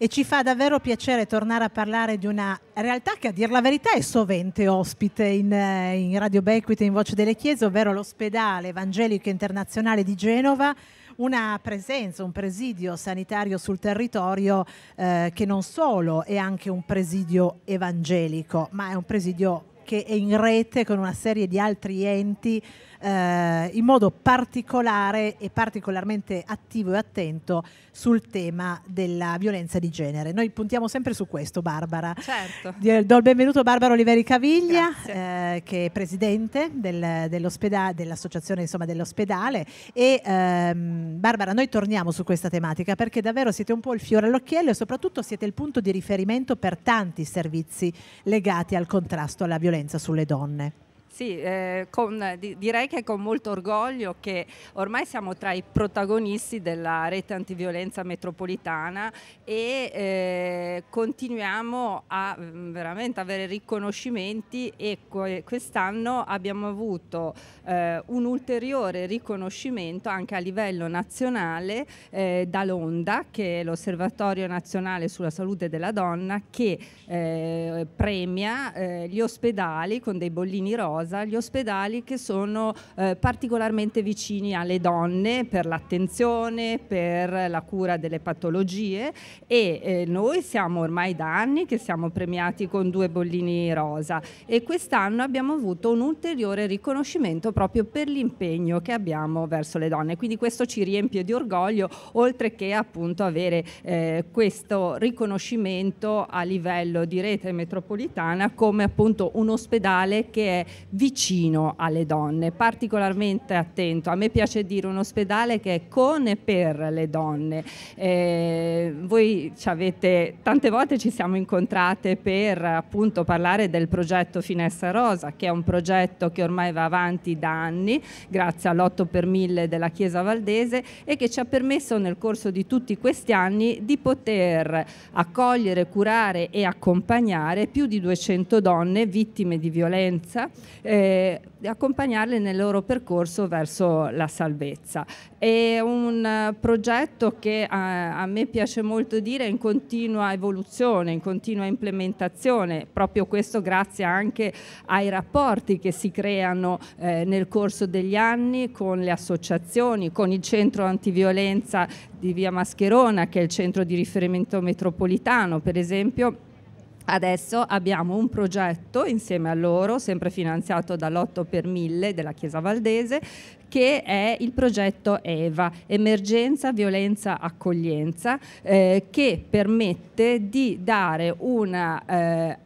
e ci fa davvero piacere tornare a parlare di una realtà che a dir la verità è sovente ospite in, eh, in Radio Bequite in Voce delle Chiese, ovvero l'ospedale evangelico internazionale di Genova, una presenza, un presidio sanitario sul territorio eh, che non solo è anche un presidio evangelico, ma è un presidio che è in rete con una serie di altri enti eh, in modo particolare e particolarmente attivo e attento sul tema della violenza di genere. Noi puntiamo sempre su questo, Barbara. Certo. Eh, do il benvenuto a Barbara Oliveri Caviglia, eh, che è presidente del, dell'ospedale, dell'associazione insomma, dell'ospedale. E ehm, Barbara, noi torniamo su questa tematica perché davvero siete un po' il fiore all'occhiello e soprattutto siete il punto di riferimento per tanti servizi legati al contrasto alla violenza sulle donne. Sì, eh, con, di, direi che con molto orgoglio che ormai siamo tra i protagonisti della rete antiviolenza metropolitana e eh, continuiamo a mm, veramente avere riconoscimenti e quest'anno abbiamo avuto eh, un ulteriore riconoscimento anche a livello nazionale eh, da Londa, che è l'Osservatorio Nazionale sulla Salute della Donna, che eh, premia eh, gli ospedali con dei bollini rosa casa gli ospedali che sono eh, particolarmente vicini alle donne per l'attenzione, per la cura delle patologie e eh, noi siamo ormai da anni che siamo premiati con due bollini rosa e quest'anno abbiamo avuto un ulteriore riconoscimento proprio per l'impegno che abbiamo verso le donne. Quindi questo ci riempie di orgoglio, oltre che appunto avere eh, questo riconoscimento a livello di rete metropolitana come appunto un ospedale che è vicino alle donne, particolarmente attento. A me piace dire un ospedale che è con e per le donne. Eh, voi ci avete, tante volte ci siamo incontrate per appunto parlare del progetto Finestra Rosa, che è un progetto che ormai va avanti da anni, grazie all'8 per 1000 della Chiesa Valdese e che ci ha permesso nel corso di tutti questi anni di poter accogliere, curare e accompagnare più di 200 donne vittime di violenza eh, accompagnarle nel loro percorso verso la salvezza. È un eh, progetto che a, a me piace molto dire è in continua evoluzione, in continua implementazione, proprio questo grazie anche ai rapporti che si creano eh, nel corso degli anni con le associazioni, con il centro antiviolenza di Via Mascherona, che è il centro di riferimento metropolitano, per esempio Adesso abbiamo un progetto insieme a loro, sempre finanziato dall'8 per 1000 della Chiesa Valdese, che è il progetto EVA, Emergenza Violenza Accoglienza, eh, che permette di dare una eh,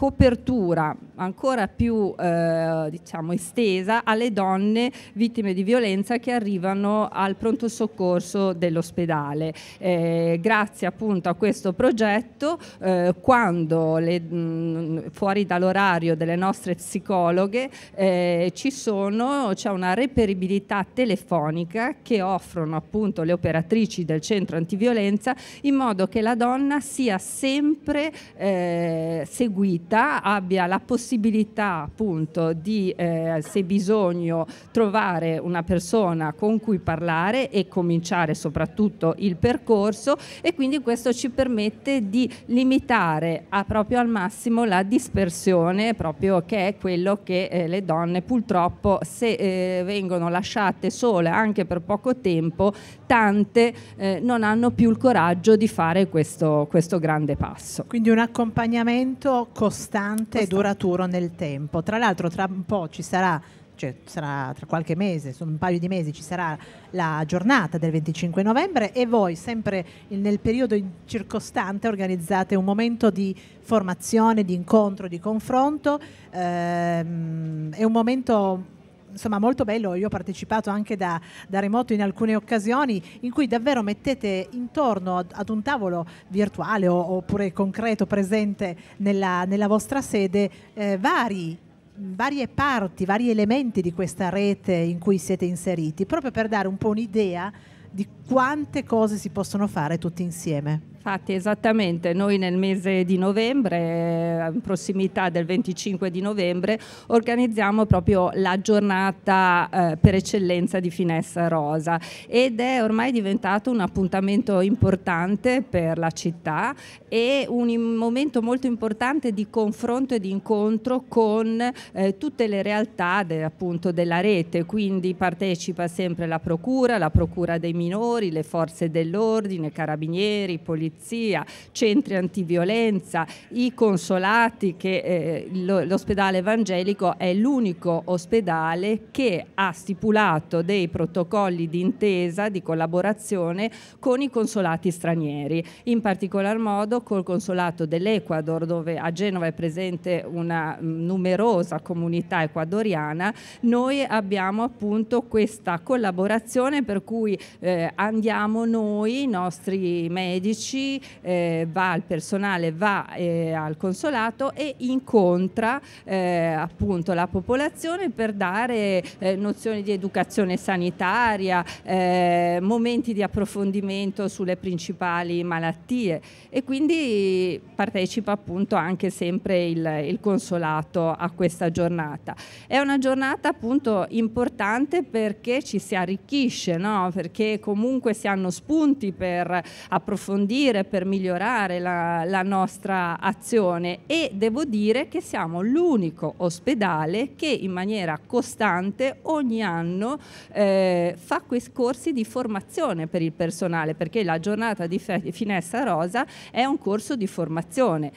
copertura ancora più eh, diciamo, estesa alle donne vittime di violenza che arrivano al pronto soccorso dell'ospedale. Eh, grazie appunto a questo progetto, eh, quando le, mh, fuori dall'orario delle nostre psicologhe eh, ci sono, c'è una reperibilità telefonica che offrono appunto le operatrici del centro antiviolenza in modo che la donna sia sempre eh, seguita comunità abbia la possibilità appunto di, eh, se bisogno, trovare una persona con cui parlare e cominciare soprattutto il percorso e quindi questo ci permette di limitare a, proprio al massimo la dispersione proprio che è quello che eh, le donne purtroppo se eh, vengono lasciate sole anche per poco tempo tante eh, non hanno più il coraggio di fare questo, questo grande passo. Quindi un accompagnamento costante, costante. e duraturo nel tempo. Tra l'altro tra un po' ci sarà cioè, sarà tra qualche mese, un paio di mesi ci sarà la giornata del 25 novembre e voi sempre nel periodo circostante organizzate un momento di formazione, di incontro, di confronto, ehm, è un momento insomma molto bello, io ho partecipato anche da, da, remoto in alcune occasioni in cui davvero mettete intorno ad, un tavolo virtuale o, oppure concreto presente nella, nella vostra sede eh, vari varie parti, vari elementi di questa rete in cui siete inseriti, proprio per dare un po' un'idea di quante cose si possono fare tutti insieme. Infatti, esattamente, noi nel mese di novembre, eh, in prossimità del 25 di novembre, organizziamo proprio la giornata eh, per eccellenza di Finessa Rosa ed è ormai diventato un appuntamento importante per la città e un momento molto importante di confronto e di incontro con eh, tutte le realtà de, appunto, della rete, quindi partecipa sempre la Procura, la Procura dei minori, le forze dell'ordine, carabinieri, polizia, polizia, centri antiviolenza, i consolati che eh, l'ospedale evangelico è l'unico ospedale che ha stipulato dei protocolli di intesa, di collaborazione con i consolati stranieri, in particolar modo col consolato dell'Ecuador dove a Genova è presente una mm, numerosa comunità ecuadoriana, noi abbiamo appunto questa collaborazione per cui eh, andiamo noi, i nostri medici, uffici, eh, va al personale, va eh, al consolato e incontra eh, appunto la popolazione per dare eh, nozioni di educazione sanitaria, eh, momenti di approfondimento sulle principali malattie e quindi partecipa appunto anche sempre il, il consolato a questa giornata. È una giornata appunto importante perché ci si arricchisce, no? perché comunque si hanno spunti per approfondire agire per migliorare la, la nostra azione e devo dire che siamo l'unico ospedale che in maniera costante ogni anno eh, fa questi corsi di formazione per il personale perché la giornata di Finestra Rosa è un corso di formazione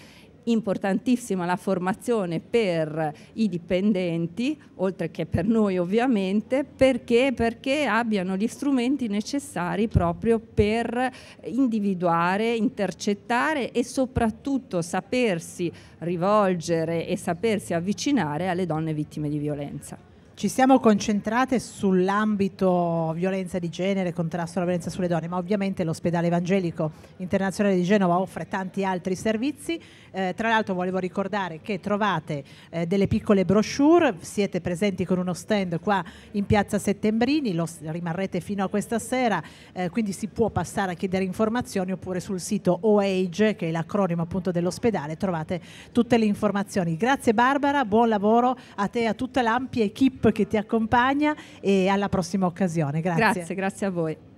importantissima la formazione per i dipendenti, oltre che per noi ovviamente, perché, perché abbiano gli strumenti necessari proprio per individuare, intercettare e soprattutto sapersi rivolgere e sapersi avvicinare alle donne vittime di violenza ci siamo concentrate sull'ambito violenza di genere, contrasto alla violenza sulle donne, ma ovviamente l'ospedale evangelico internazionale di Genova offre tanti altri servizi. Eh, tra l'altro volevo ricordare che trovate eh, delle piccole brochure, siete presenti con uno stand qua in piazza Settembrini, lo, rimarrete fino a questa sera, eh, quindi si può passare a chiedere informazioni oppure sul sito OAGE, che è l'acronimo appunto dell'ospedale, trovate tutte le informazioni. Grazie Barbara, buon lavoro a te e a tutta l'ampia equipe che ti accompagna e alla prossima occasione. Grazie. Grazie, grazie a voi.